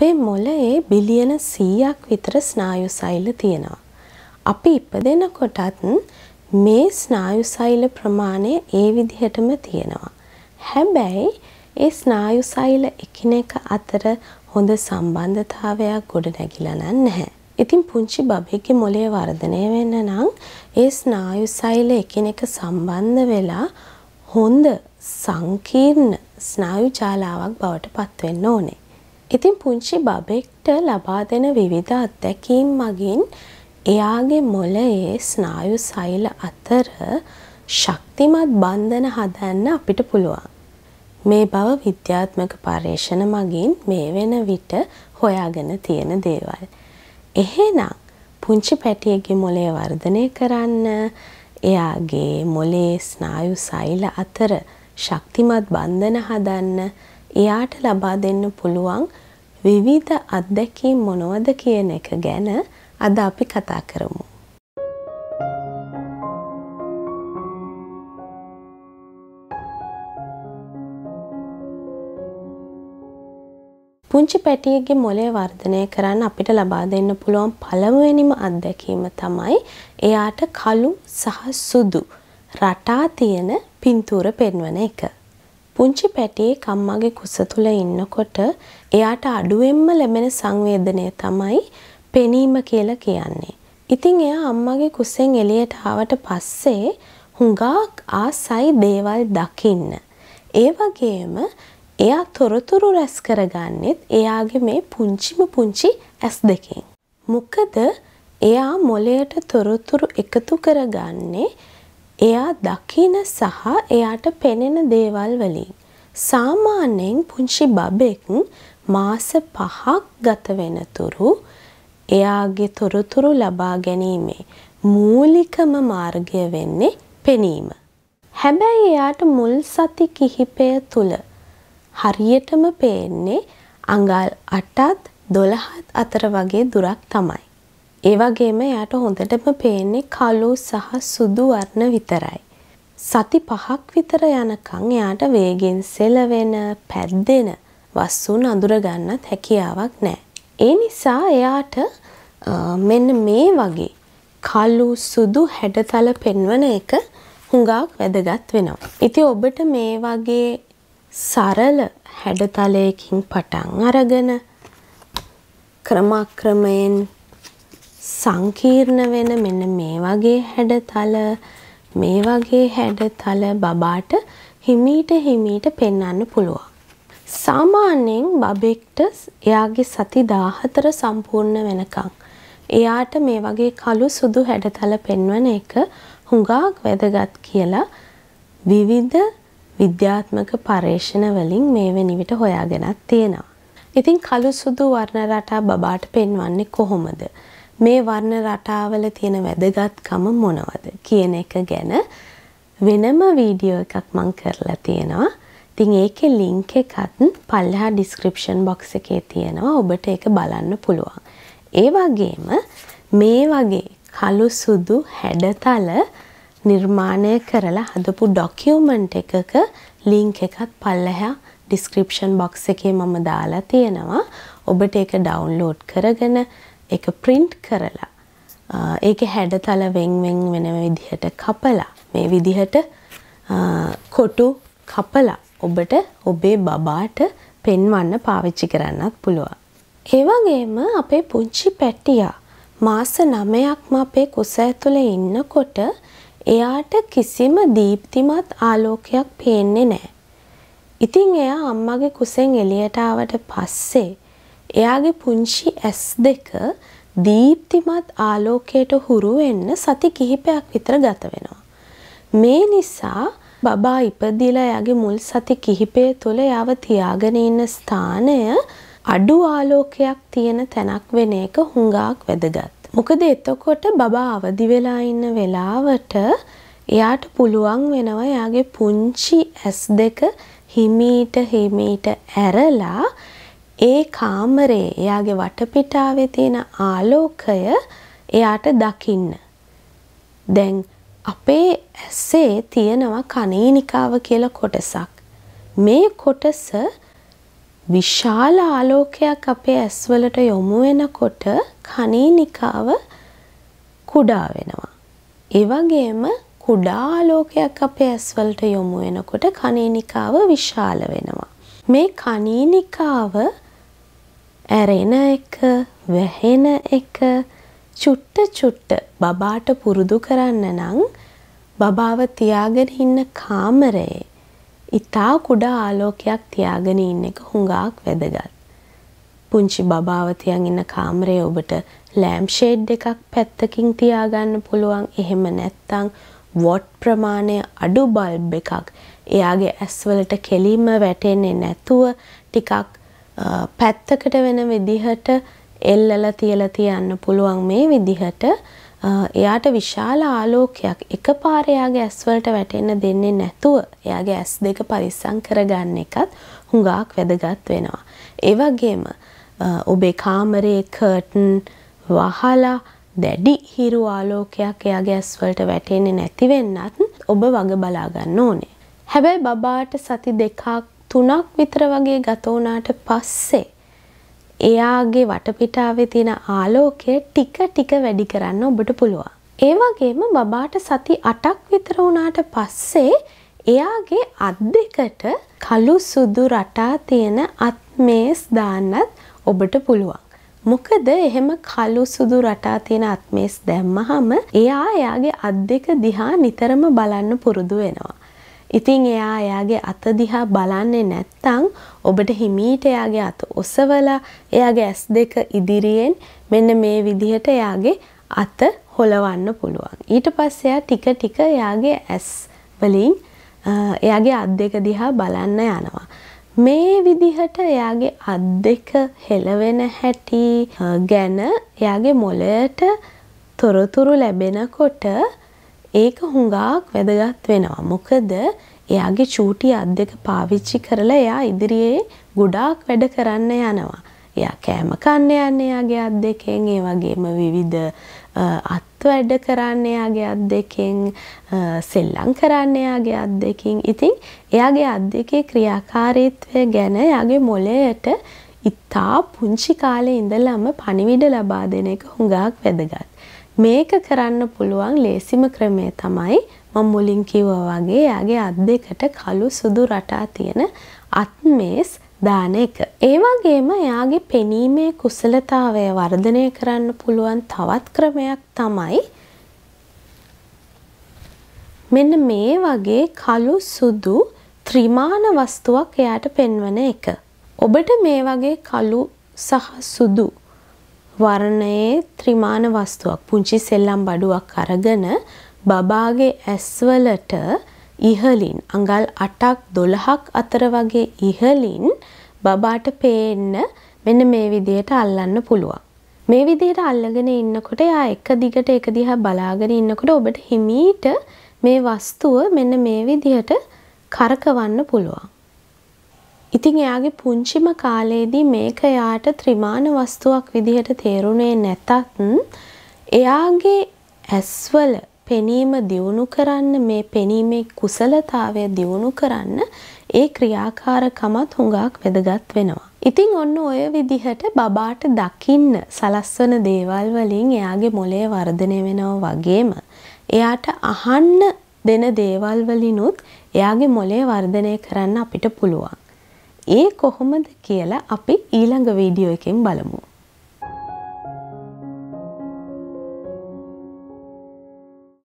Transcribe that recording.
අපේ මොළයේ බිලියන 100ක් විතර ස්නායු සෛල තියෙනවා. අපි ඉපදෙනකොටත් මේ ස්නායු සෛල ප්‍රමාණය ඒ විදිහටම තියෙනවා. හැබැයි ඒ ස්නායු සෛල එකිනෙක අතර හොඳ සම්බන්ධතාවයක් ගොඩනැගිලා නැහැ. ඉතින් පුංචි බබෙක්ගේ මොළය වර්ධනය වෙන්න නම් ඒ ස්නායු සෛල එකිනෙක සම්බන්ධ වෙලා හොඳ සංකීර්ණ ස්නායු ජාලාවක් බවට පත්වෙන්න ඕනේ. ඉතින් පුංචි බබෙක්ට ලබා දෙන විවිධ අත්දැකීම් මගින් එයාගේ මොළයේ ස්නායු සෛල අතර ශක්තිමත් බන්ධන හදන්න අපිට පුළුවන්. මේ බව විද්‍යාත්මක පර්යේෂණ මගින් මේ වෙන විට හොයාගෙන තියෙන දේවල්. එහෙනම් පුංචි පැටියගේ මොළය වර්ධනය කරන්න එයාගේ මොළේ ස්නායු සෛල අතර ශක්තිමත් බන්ධන හදන්න එයාට ලබා දෙන්න පුළුවන් විවිධ අත්දැකීම් මොනවද කියන එක ගැන අද අපි කතා කරමු. පුංචි පැටියෙක්ගේ මොලේ වර්ධනය කරන්න අපිට ලබා දෙන්න පුළුවන් පළමුවෙනිම අත්දැකීම තමයි එයාට කළු සහ සුදු රටා තියෙන පින්තූර පෙන්වන එක. පුංචි පැටියේ කම්මගේ කුස තුල ඉන්නකොට එයාට අඩුවෙන්ම ලැබෙන සංවේදනය තමයි පෙනීම කියලා කියන්නේ. ඉතින් එයා අම්මගේ කුසෙන් එළියට ආවට පස්සේ හුඟක් ආසයි දේවල් දකින්න. ඒ වගේම එයා තොරතුරු රැස් කරගන්නෙත් එයාගේ මේ පුංචිම පුංචි ඇස් දෙකෙන්. මොකද එයා මොලයට තොරතුරු එකතු කරගන්නේ එයා දකින සහ එයාට පෙනෙන දේවල් වලින්. සාමාන්‍යයෙන් පුංචි බබෙක් මාස පහක් ගත වෙනතුරු එයාගේ තොරතුරු ලබා ගැනීමේ මූලිකම මාර්ගය වෙන්නේ පෙනීම. හැබැයි එයාට මුල් සති කිහිපය තුළ හරියටම පේන්නේ අඟල් අටත් දොළහත් අතර වගේ දුරක් තමයි. ඒ වගේම එයාට හොඳටම පේන්නේ කළු සහ සුදු වර්ණ විතරයි. සති පහක් විතර යනකම් එයාට වේගෙන් සෙලවෙන, පැද්දෙන වස්තුන් අඳුර ගන්නත් හැකියාවක් නැහැ. ඒ නිසා එයාට මෙන්න මේ වගේ කළු සුදු හැඩතල පෙන්වන එක හුඟක් වැදගත් වෙනවා. ඉතින් ඔබට මේ වගේ සරල හැඩතලයකින් පටන් අරගෙන ක්‍රමක්‍රමයෙන් සංකීර්ණ වෙන මෙන්න මේ වගේ හැඩතල මේ වගේ හැඩතල බබාට හිමීට හිමීට පෙන්වන්න පුළුවන්. සාමාන්‍යයෙන් බබෙක්ට එයාගේ සති 14 සම්පූර්ණ වෙනකම් එයාට මේ වගේ කළු සුදු හැඩතල පෙන්වන එක හුඟක් වැදගත් කියලා විවිධ විද්‍යාත්මක පර්යේෂණ වලින් මේ වෙනිවිට හොයාගෙනත් තියෙනවා. ඉතින් කළු සුදු වර්ණ රටා බබාට පෙන්වන්නේ කොහොමද? මේ වර්ණ රටාවල තියෙන වැදගත්කම මොනවද කියන එක ගැන වෙනම වීඩියෝ එකක් මං කරලා තියෙනවා. ඉතින් ඒකේ ලින්ක් එකත් පල්ලෙහා ඩිස්ක්‍රිප්ෂන් බොක්ස් එකේ තියෙනවා. ඔබට ඒක බලන්න පුළුවන්. ඒ වගේම මේ වගේ කළු සුදු හැඩතල නිර්මාණය කරලා හදපු ඩොකියුමන්ට් එකක ලින්ක් එකත් පල්ලෙහා ඩිස්ක්‍රිප්ෂන් බොක්ස් එකේ මම දාලා තියෙනවා. ඔබට ඒක ඩවුන්ලෝඩ් කරගෙන එක ප්‍රින්ට් කරලා ඒක හැඩ තල වෙන්වෙන් වෙන විදිහට කපලා මේ විදිහට කොටු කපලා ඔබට ඔබේ බබාට පෙන්වන්න පාවිච්චි කරන්නත් පුළුවන්. ඒවගේම අපේ පුංචි පැටියා මාස නමයක්ම අපේ කුස ඇතුළ ඉන්නකොට එයාට කිසිම දීප්තිමත් ආලෝකයක් පේන්නේ නෑ. ඉතින් එයා අම්මගේ කුසෙන් එලියට ආවට පස්සේ එයාගේ පුංචි ඇස් දෙක දීප්තිමත් ආලෝකයට හුරු වෙන්න සති කිහිපයක් විතර ගත වෙනවා. මේ නිසා බබා ඉපදිලා එයාගේ මුල් සති කිහිපය තුළ යව තියාගෙන ඉන්න ස්ථානය අඩු ආලෝකයක් තියෙන තැනක් වෙන එක හුඟක් වැදගත්. මොකද එතකොට බබා අවදි වෙලා ඉන්න වෙලාවට එයාට පුළුවන් වෙනවා එයාගේ පුංචි ඇස් දෙක හිමීට හිමීට ඇරලා ඒ කාමරේ එයාගේ වටපිටාවේ තියෙන ආලෝකය එයාට දකින්න. දැන් අපේ ඇසේ තියෙනවා කනේනිකාව කියලා කොටසක්. මේ කොටස විශාල ආලෝකයක් අපේ ඇස්වලට යොමු වෙනකොට කනේනිකාව කුඩා වෙනවා. ඒ වගේම කුඩා ආලෝකයක් අපේ ඇස්වලට යොමු වෙනකොට කනේනිකාව විශාල වෙනවා. මේ කනේනිකාව ඇරෙන එක වැහෙන එක චුට්ට චුට්ට බබාට පුරුදු කරන්න නං බබාව තියාගෙන ඉන්න කාමරයේ ඉතා කුඩා ආලෝකයක් තියාගෙන ඉන්න එක හුඟාක් වැදගත්. පුංචි බබාවතියන් ඉන්න කාමරයේ ඔබට ලෑම් ෂේඩ් එකක් පැත්තකින් තියාගන්න පුළුවන් එහෙම නැත්තං වොට් ප්‍රමාණය අඩු බල්බ් එකක් එයාගේ ඇස්වලට කෙලීම වැටෙන්නේ නැතුව ටිකක් පැත්තකට වෙන විදිහට එල්ලල තියල තියන්න පුළුවන් මේ විදිහට එයාට විශාල ආලෝකයක් එක පාරයාගේ ඇස්වලට වැටෙන්න දෙන්නේ නැතුව එයාගේ ඇස් දෙක පරිස්සං කරගන්න එකත් හුඟාක් වැදගත් වෙනවා. ඒවගේම ඔබේ කාමරයේ කර්ටන් වහලා දැඩි හිරු ආලෝකයක් එයාගේ ඇස්වලට වැටෙන්නේ නැතිවෙන්නත් ඔබ වග බලාගන්න ඕනේ. හැබැයි බබාට සති දෙකක් තුනක් විතර වගේ ගත වුණාට පස්සේ එයාගේ වටපිටාවේ තියෙන ආලෝකය ටික ටික වැඩි කරන්න ඔබට පුළුවන්. ඒ වගේම බබාට සති 8ක් විතර වුණාට පස්සේ එයාගේ අත් දෙකට කළු සුදු රටා තියෙන අත් මේස් දාන්නත් ඔබට පුළුවන්. මොකද එහෙම කළු සුදු රටා තියෙන අත්මේස් දැම්මහම එයා එයාගේ අත් දෙක දිහා නිතරම බලන්න පුරුදු වෙනවා. ඉතින් එයා එයාගේ අත දිහා බලන්නේ නැත්තම් ඔබට හිමීට එයාගේ අත ඔසවලා එයාගේ ඇස් දෙක ඉදිරියෙන් මෙන්න මේ විදිහට එයාගේ අත හොලවන්න පුළුවන්. ඊට පස්සේ එයා ටික ටික එයාගේ ඇස් වලින් එයාගේ අත් දෙක දිහා බලන්න යනවා. මේ විදිහට එයාගේ අත් දෙක හෙලවෙන හැටි ගැන එයාගේ මොළයට තොරතුරු ලැබෙනකොට ඒක හුඟාක් වැදගත් වෙනවා. මොකද එයාගේ චූටි අත් දෙක පාවිච්චි කරලා එයා ඉදිරියේ ගොඩාක් වැඩ කරන්න යනවා. එයා කෑම කන්න යන්න එයාගේ අත් දෙකෙන් ඒ වගේම විවිධ අත් වැඩ කරන්න එයාගේ අත් දෙකෙන් සෙල්ලම් කරන්න එයාගේ අත් දෙකින්. ඉතින් එයාගේ අත් දෙකේ ක්‍රියාකාරීත්වය ගැන එයාගේ මොළයට ඉතා පුංචි කාලේ ඉඳලම පණිවිඩ ලබා දෙන එක හුඟක් වැදගත්. මේක කරන්න පුළුවන් ලේසිම ක්‍රමය තමයි මම මුලින් කිව්වා වගේ යාගේ අත් දෙකට කළු සුදු රටා තියෙන අත්මේස් දාන එක. ඒ වගේම එයාගේ පෙනීමේ කුසලතාවය වර්ධනය කරන්න පුළුවන් තවත් ක්‍රමයක් තමයි මෙන්න මේ වගේ කළු සුදු ත්‍රිමාන වස්තුවක් එයාට පෙන්වන එක. ඔබට මේ වගේ කළු සහ සුදු වර්ණයේ ත්‍රිමාන වස්තුවක් පුංචි සෙල්ලම් බඩුවක් අරගෙන බබාගේ ඇස්වලට ඉහලින් අඟල් 8ක් 12ක් අතර වගේ ඉහලින් බබාට පේන්න මෙන්න මේ විදියට අල්ලන්න පුළුවන්. මේ විදියට අල්ලගෙන ඉන්නකොට යා එක දිගට එක දිහා බලාගෙන ඉන්නකොට ඔබට හිමීට මේ වස්තුව මෙන්න මේ විදියට කරකවන්න පුළුවන්. ඉතින් එයාගේ පුංචිම කාලේදී මේක එයාට ත්‍රිමාණ වස්තුවක් විදිහට තේරුණේ නැතත් එයාගේ ඇස්වල පෙනීම දියුණු කරන්න මේ පෙනීමේ කුසලතාවය දියුණු කරන්න ඒ ක්‍රියාකාරකමත් හුඟක් වැදගත් වෙනවා. ඉතින් ඔන්න ඔය විදිහට බබාට දකින්න සලස්වන දේවල් වලින් එයාගේ මොලේ වර්ධනය වෙනවා වගේම එයාට අහන්න දෙන දේවල් වලිනුත් එයාගේ මොලේ වර්ධනය කරන්න අපිට පුළුවන්. ඒ කොහොමද කියලා අපි ඊළඟ වීඩියෝ එකෙන් බලමු.